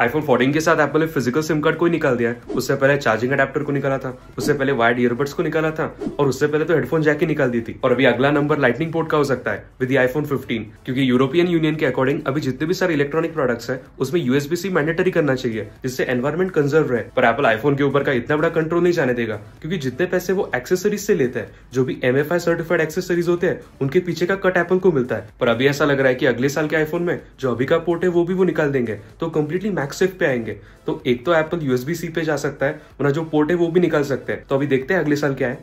iPhone fourteen के साथ Apple ने फिजिकल सिम कार्ड को ही निकाल दिया है उससे पहले चार्जिंग अडेप्टर को निकाला था उससे पहले वायर्ड ईयरबड्स को निकाला था और उससे पहले तो हेडफोन जैक ही निकाल दी थी और अभी अगला नंबर लाइटनिंग पोर्ट का हो सकता है विद आईफोन फिफ्टीन क्योंकि यूरोपियन यूनियन के अकॉर्डिंग अभी जितने भी सारे इलेक्ट्रॉनिक प्रोडक्ट्स है उसमें यूएसबी सी मैंडेटरी करना चाहिए जिससे एनवायरमेंट कंजर्व रहे पर एप्पल आईफोन के ऊपर का इतना बड़ा कंट्रोल नहीं जाने देगा क्योंकि जितने पैसे वो एक्सेसरीज से लेते हैं जो भी एम सर्टिफाइड एक्सेसरीज होते हैं उनके पीछे का कट एप्पल को मिलता है पर अभी ऐसा लग रहा है की अगले साल के आईफोन में जो अभी का पोर्ट है वो भी वो निकाल देंगे तो कम्प्लीटली मैक्स सक्सेफ पे आएंगे तो एक तो एप्पल यूएसबी सी पे जा सकता है वरना जो पोर्ट है वो भी निकाल सकते हैं तो अभी देखते हैं अगले साल क्या है